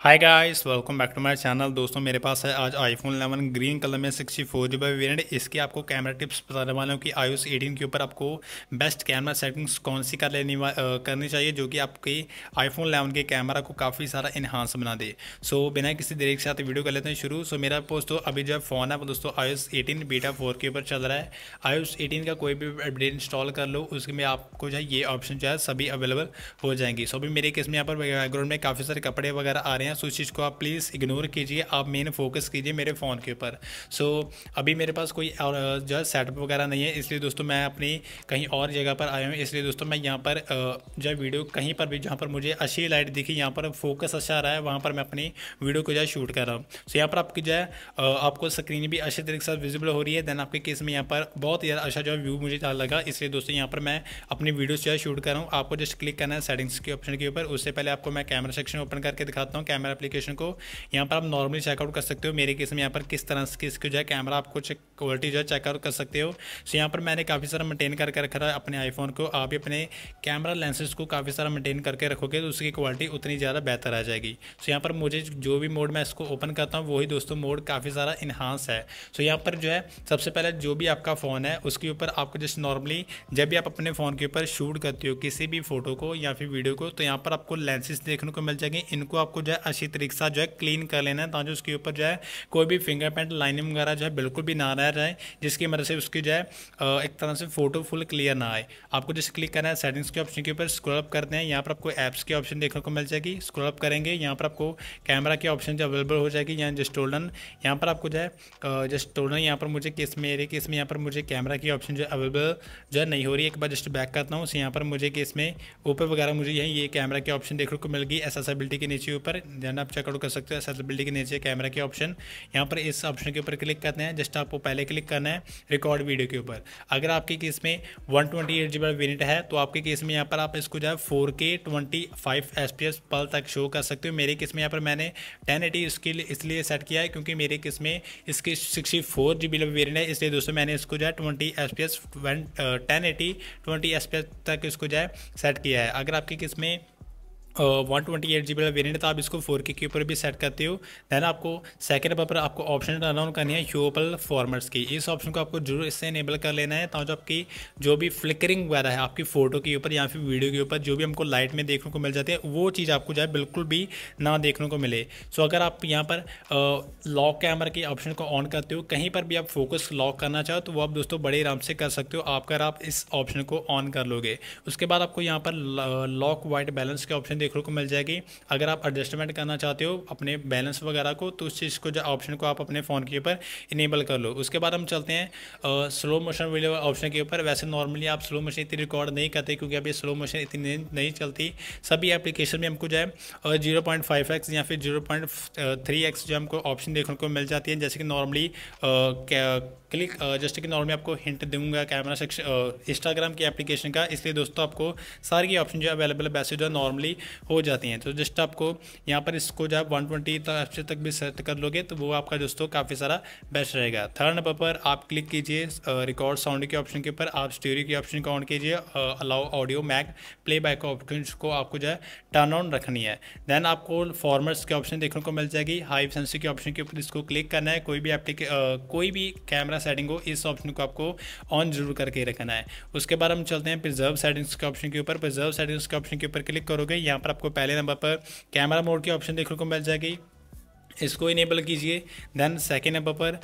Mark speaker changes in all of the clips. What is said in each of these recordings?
Speaker 1: hi guys welcome back to my channel दोस्तों मेरे पास है आज आईफोन 11 ग्रीन कलर में सिक्सटी फोर जी वेरियंट इसकी आपको कैमरा टिप्स बताने वाला हूँ कि आई एटीन के ऊपर आपको बेस्ट कैमरा सेटिंग्स कौन सी कर लेनी आ, करनी चाहिए जो कि आपके आईफोन 11 के कैमरा को काफ़ी सारा इन्हांस बना दे सो बिना किसी देरी के साथ वीडियो कर लेते हैं शुरू सो मेरा दोस्तों अभी जो फ़ोन है वो दोस्तों आई एटीन बीटा फोर के ऊपर चल रहा है आई एटीन का कोई भी अपडेट इंस्टॉल कर लो उसमें आपको जो है ये ऑप्शन जो है सभी अवेलेबल हो जाएंगी सो अभी मेरे केस में यहाँ पर बैकग्राउंड में काफ़ी सारे कपड़े वगैरह आ रहे हैं रहे हैं सो इस चीज़ को आप प्लीज़ इग्नोर कीजिए आप मेन फोकस कीजिए मेरे फ़ोन के ऊपर सो अभी मेरे पास कोई जो है सेटअप वगैरह नहीं है इसलिए दोस्तों मैं अपनी कहीं और जगह पर आया हूँ इसलिए दोस्तों मैं यहाँ पर जो वीडियो कहीं पर भी जहाँ पर मुझे अच्छी लाइट दिखी यहाँ पर फोकस अच्छा आ रहा है वहाँ पर मैं अपनी वीडियो को जो है शूट कर रहा हूँ सो यहाँ पर आपकी जो है आपको स्क्रीन भी अच्छे तरीके से विजिबल हो रही है देन आपके केस में यहाँ पर बहुत ही अच्छा जो है व्यू मुझे लगा इसलिए दोस्तों यहाँ पर मैं अपनी वीडियो जो है शूट कर रहा हूँ आपको जस्ट क्लिक करना है सेटिंग्स के ऑप्शन के ऊपर उससे पहले आपको मैं कैमरा सेक्शन ओपन करके दिखाता हूँ कैमरा एप्लीकेशन को यहाँ पर आप नॉर्मली चेकआउट कर सकते हो मेरे केस में यहाँ पर किस तरह से इसकी जो है कैमरा आपको क्वालिटी जो है चेकआउट कर सकते हो सो यहाँ पर मैंने काफ़ी सारा मेंटेन करके रखा था अपने आईफोन को आप भी अपने कैमरा लेंसेज को काफ़ी सारा मेंटेन करके रखोगे तो उसकी क्वालिटी उतनी ज़्यादा बेहतर आ जाएगी सो यहाँ पर मुझे जो भी मोड मैं इसको ओपन करता हूँ वही दोस्तों मोड काफ़ी सारा इन्हांस है सो यहाँ पर जो है सबसे पहले जो भी आपका फ़ोन है उसके ऊपर आपको जस्ट नॉर्मली जब भी आप अपने फ़ोन के ऊपर शूट करते हो किसी भी फोटो को या फिर वीडियो को तो यहाँ पर आपको लेंसेज देखने को मिल जाएंगे इनको आपको जो है अच्छी तरीके से जो है क्लीन कर लेना है ताकि उसके ऊपर जो है कोई भी फिंगरप्रिंट लाइनिंग वगैरह जो है बिल्कुल भी ना रह जाए जिसकी मदद से उसकी जो है एक तरह से फोटो फुल क्लियर ना आए आपको जैसे क्लिक करना है सेटिंग्स के ऑप्शन के ऊपर स्क्रॉल अप करते हैं यहाँ पर आपको ऐप्स के ऑप्शन देखने को मिल जाएगी स्क्रॉल अप करेंगे यहाँ पर आपको कैमरा के ऑप्शन जो अवेलेबल हो जाएगी यहाँ जस्ट टोल्डन यहाँ पर आपको जो है जस्ट टोल्डन यहाँ पर मुझे किस में एरिया किस में यहाँ पर मुझे कैमरा की ऑप्शन जो अवेलेबल जो है नहीं हो रही है एक बार जस्ट बैक करता हूँ यहाँ पर मुझे किस में ऊपर वगैरह मुझे यही ये कैमरा के ऑप्शन देखने को मिल गई एसेसबिलिटी के नीचे ऊपर ध्यान आप चेकआउट कर सकते हो बिल्डिंग के नीचे कैमरा के ऑप्शन यहाँ पर इस ऑप्शन के ऊपर क्लिक करना है जस्ट आपको पहले क्लिक करना है रिकॉर्ड वीडियो के ऊपर अगर आपके केस में one twenty eight G unit है तो आपके केस में यहाँ पर आप इसको जो है four K twenty five F P S पल तक शो कर सकते हो मेरे केस में यहाँ पर मैंने टेन एटी इसके लिए इसलिए सेट किया है क्योंकि मेरे केस में इसकी sixty four G B variant है इसलिए दोस्तों मैंने इसको जो है twenty F P S ten eighty twenty F P S तक इसको जो है सेट किया है अगर आपके किस में one twenty eight G B वाला वेरियंट था आप इसको फोर के के ऊपर भी सेट करते हो दैन आपको सेकंड नंबर पर आपको ऑप्शन अनाउंस करनी है ह्यूएबल फॉर्मेट्स की इस ऑप्शन को आपको जरूर इससे इनेबल कर लेना है ताकि आपकी जो भी फ्लिकरिंग वगैरह है आपकी फ़ोटो के ऊपर या फिर वीडियो के ऊपर जो भी हमको लाइट में देखने को मिल जाती है वो चीज़ आपको जो है बिल्कुल भी ना देखने को मिले सो अगर आप यहाँ पर लॉक कैमरा के ऑप्शन को ऑन करते हो कहीं पर भी आप फोकस लॉक करना चाहो तो वो आप दोस्तों बड़े आराम से कर सकते हो आप अगर आप इस ऑप्शन को ऑन कर लोगे उसके बाद आपको यहाँ पर लॉक वाइट बैलेंस के ऑप्शन देखने को मिल जाएगी अगर आप एडजस्टमेंट करना चाहते हो अपने बैलेंस वगैरह को तो उस चीज़ को जो ऑप्शन को आप अपने फ़ोन के ऊपर इनेबल कर लो उसके बाद हम चलते हैं स्लो मोशन वीडियो ऑप्शन के ऊपर वैसे नॉर्मली आप स्लो मोशन इतनी रिकॉर्ड नहीं करते क्योंकि अभी स्लो मोशन इतनी नहीं चलती सभी एप्लीकेशन में हमको जो है जीरो पॉइंट फाइव एक्स या फिर जीरो पॉइंट थ्री एक्स जो हमको ऑप्शन देखने को मिल जाती है जैसे कि नॉर्मली क्लिक जैसे कि नॉर्मली आपको हिंट दूंगा कैमरा सेक्शन इंस्टाग्राम की एप्लीकेशन का इसलिए दोस्तों आपको सारी ऑप्शन जो अवेलेबल है वैसे जो नॉर्मली हो जाती हैं तो जस्ट आपको यहाँ पर इसको जब वन ट्वेंटी तक भी सर्च कर लोगे तो वो आपका दोस्तों काफ़ी सारा बेस्ट रहेगा थर्ड नंबर पर आप क्लिक कीजिए रिकॉर्ड साउंड के ऑप्शन के ऊपर आप स्टोरी के ऑप्शन को ऑन कीजिए अलाउ ऑडियो मैक प्ले बैक ऑप्शन को आपको जो है टर्न ऑन रखनी है देन आपको फॉर्मर्स के ऑप्शन देखने को मिल जाएगी हाई सेंसी के ऑप्शन के ऊपर इसको क्लिक करना है कोई भी एप्लीके कोई भी कैमरा सेटिंग हो इस ऑप्शन को आपको ऑन जरूर करके रखना है उसके बाद हम चलते हैं प्रिजर्व सेटिंग्स के ऑप्शन के ऊपर प्रिजर्व सेटिंग्स के ऑप्शन के ऊपर क्लिक करोगे यहाँ पर आपको पहले नंबर पर कैमरा मोड की ऑप्शन देखने को मिल जाएगी इसको इनेबल कीजिए देन सेकेंड नंबर पर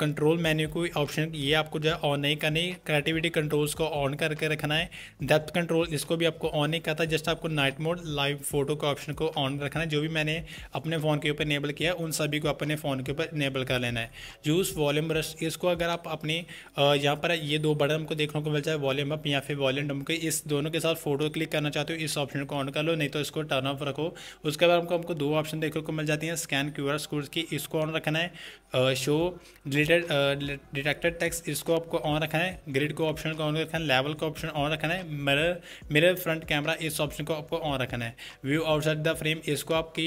Speaker 1: कंट्रोल मेन्यू को ऑप्शन ये आपको जो है ऑन नहीं करनी क्रिएटिविटी कंट्रोल्स को ऑन करके रखना है डेप्थ कंट्रोल इसको भी आपको ऑन नहीं करता जस्ट आपको नाइट मोड लाइव फोटो के ऑप्शन को ऑन रखना है जो भी मैंने अपने फ़ोन के ऊपर इनेबल किया है उन सभी को अपने फ़ोन के ऊपर इनेबल कर लेना है जूस वॉल्यूम ब्रश इसको अगर आप अपनी यहाँ पर ये दो बटन हमको देखने को मिल जाए वॉल्यूम अप या फिर वॉल्यूम डम के इस दोनों के साथ फोटो क्लिक करना चाहते हो इस ऑप्शन को ऑन कर लो नहीं तो इसको टर्न ऑफ रखो उसके बाद हमको हमको दो ऑप्शन देखने को मिल जाती है स्कैन क्यू प्योर कोड की इसको ऑन रखना है शो रिलेटेड डिटेक्टेड टैक्स इसको आपको ऑन रखना है ग्रिड को ऑप्शन को ऑन रखना है लेवल का ऑप्शन ऑन रखना है मिरर मिरर फ्रंट कैमरा इस ऑप्शन को आपको ऑन रखना है व्यू आउटसाइड द फ्रेम इसको आपकी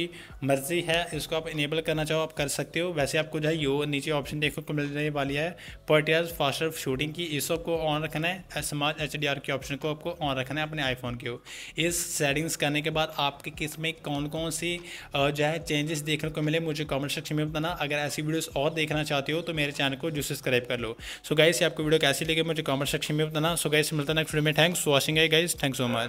Speaker 1: मर्जी है इसको आप इनेबल करना चाहो आप कर सकते हो वैसे आपको जो है यो नीचे ऑप्शन देखने को मिलने वाली है पर्टियाज फास्टर शूटिंग की इसको आपको ऑन रखना है स्मार्ट एच डी आर के ऑप्शन को आपको ऑन रखना है अपने आईफोन के इस सेटिंग्स करने के बाद आपके किस में कौन कौन सी जो है चेंजेस देखने को मिले मुझे कमेंट सेक्शन में बताना अगर ऐसी वीडियोस और देखना चाहते हो तो मेरे चैनल को जो सब्सक्राइब कर लो सो गाइस आपको वीडियो कैसी लगे मुझे कमेंट सेक्शन में बताना सो गाइस मिलता नेक्स्ट वीडियो में थैंक्स वॉचिंग है गाइस थैंक सो मच